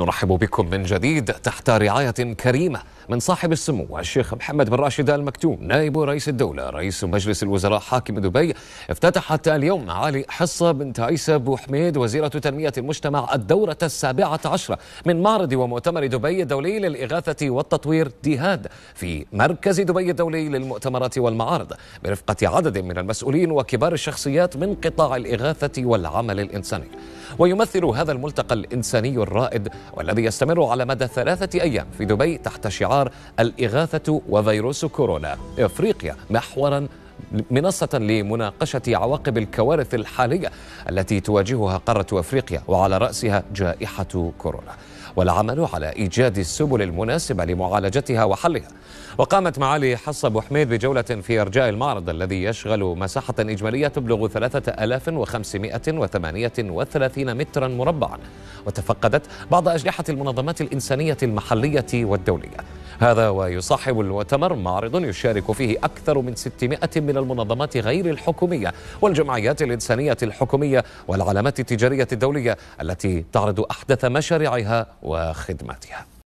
نرحب بكم من جديد تحت رعاية كريمة من صاحب السمو الشيخ محمد بن راشد آل مكتوم نائب رئيس الدولة رئيس مجلس الوزراء حاكم دبي افتتحت اليوم معالي حصة بنت عيسى بو حميد وزيرة تنمية المجتمع الدورة السابعة عشرة من معرض ومؤتمر دبي الدولي للإغاثة والتطوير ديهاد في مركز دبي الدولي للمؤتمرات والمعارض برفقة عدد من المسؤولين وكبار الشخصيات من قطاع الإغاثة والعمل الإنساني ويمثل هذا الملتقى الإنساني الرائد والذي يستمر على مدى ثلاثة أيام في دبي تحت شعار الإغاثة وفيروس كورونا إفريقيا محورا منصة لمناقشة عواقب الكوارث الحالية التي تواجهها قارة أفريقيا وعلى رأسها جائحة كورونا والعمل على إيجاد السبل المناسبة لمعالجتها وحلها وقامت معالي حصة أبو حميد بجولة في أرجاء المعرض الذي يشغل مساحة إجمالية تبلغ 3538 مترا مربعا وتفقدت بعض أجنحة المنظمات الإنسانية المحلية والدولية هذا ويصاحب المؤتمر معرض يشارك فيه أكثر من 600 من المنظمات غير الحكومية والجمعيات الإنسانية الحكومية والعلامات التجارية الدولية التي تعرض أحدث مشاريعها وخدماتها